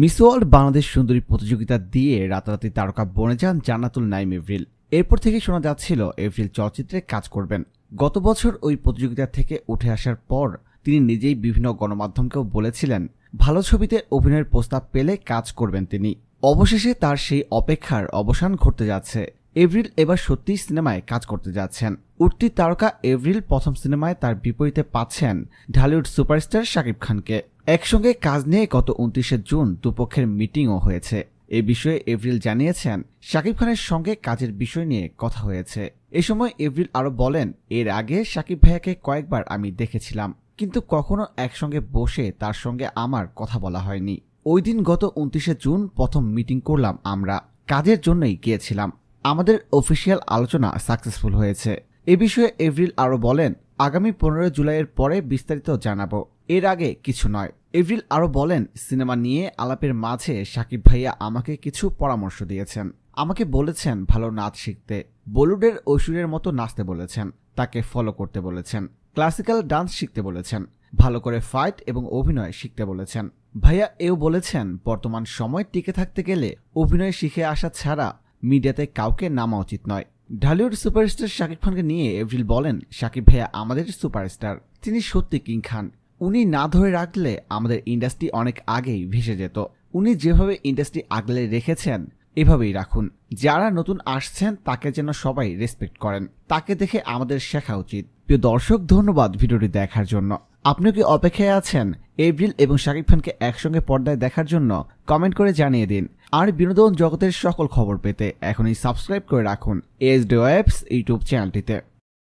miss world Bangladesh সুন্দরী প্রতিযোগিতা দিয়ে রাতারাতি তারকা বনে যান জান্নাতুল নাইম এভ্রিল এরপর থেকে শোনা যাচ্ছিল এভ্রিল চলচ্চিত্রে কাজ করবেন গত বছর ওই প্রতিযোগিতা থেকে উঠে আসার পর তিনি নিজেই বিভিন্ন গণমাধ্যমকেও বলেছিলেন ভালো ছবিতে অভিনয়ের প্রস্তাব পেলে কাজ করবেন তিনি অবশেষে তার সেই অপেক্ষার অবসান ঘটতে যাচ্ছে এভ্রিল এবার সত্যিই সিনেমায় কাজ করতে যাচ্ছেন উঠতি তারকা এভ্রিল প্রথম সিনেমায় তার বিপরীতে পাচ্ছেন ঢালিউড সুপারস্টার শাকিব খানকে একসঙ্গে কাজ নিয়ে গত উনত্রিশে জুন দুপক্ষের মিটিংও হয়েছে এ বিষয়ে এভরিল জানিয়েছেন শাকিব খানের সঙ্গে কাজের বিষয় নিয়ে কথা হয়েছে এ সময় এভরিল আরও বলেন এর আগে শাকিব ভাইয়াকে কয়েকবার আমি দেখেছিলাম কিন্তু কখনো একসঙ্গে বসে তার সঙ্গে আমার কথা বলা হয়নি ওই দিন গত উনত্রিশে জুন প্রথম মিটিং করলাম আমরা কাজের জন্যই গিয়েছিলাম আমাদের অফিসিয়াল আলোচনা সাকসেসফুল হয়েছে এ বিষয়ে এভরিল আরও বলেন আগামী পনেরোই জুলাইয়ের পরে বিস্তারিত জানাবো এর আগে কিছু নয় এভরিল আরও বলেন সিনেমা নিয়ে আলাপের মাঝে সাকিব ভাইয়া আমাকে কিছু পরামর্শ দিয়েছেন আমাকে বলেছেন ভালো নাচ শিখতে বলিউডের ঐশ্বরের মতো নাচতে বলেছেন তাকে ফলো করতে বলেছেন ক্লাসিক্যাল ডান্স শিখতে বলেছেন ভালো করে ফাইট এবং অভিনয় শিখতে বলেছেন ভাইয়া এও বলেছেন বর্তমান সময় টিকে থাকতে গেলে অভিনয় শিখে আসা ছাড়া মিডিয়াতে কাউকে নামা উচিত নয় ঢালিউড সুপারস্টার শাকিব খানকে নিয়ে এভরিল বলেন শাকিব ভাইয়া আমাদের সুপারস্টার তিনি সত্যি কিং খান উনি না ধরে রাখলে আমাদের ইন্ডাস্ট্রি অনেক আগেই ভেসে যেত উনি যেভাবে ইন্ডাস্ট্রি আগলে রেখেছেন এভাবেই রাখুন যারা নতুন আসছেন তাকে যেন সবাই রেসপেক্ট করেন তাকে দেখে আমাদের শেখা উচিত প্রিয় দর্শক ধন্যবাদ ভিডিওটি দেখার জন্য আপনিও কি অপেক্ষায় আছেন এব্রিল এবং শাকিব খানকে একসঙ্গে পর্দায় দেখার জন্য কমেন্ট করে জানিয়ে দিন আর বিনোদন জগতের সকল খবর পেতে এখনই সাবস্ক্রাইব করে রাখুন এস ডি ইউটিউব চ্যানেলটিতে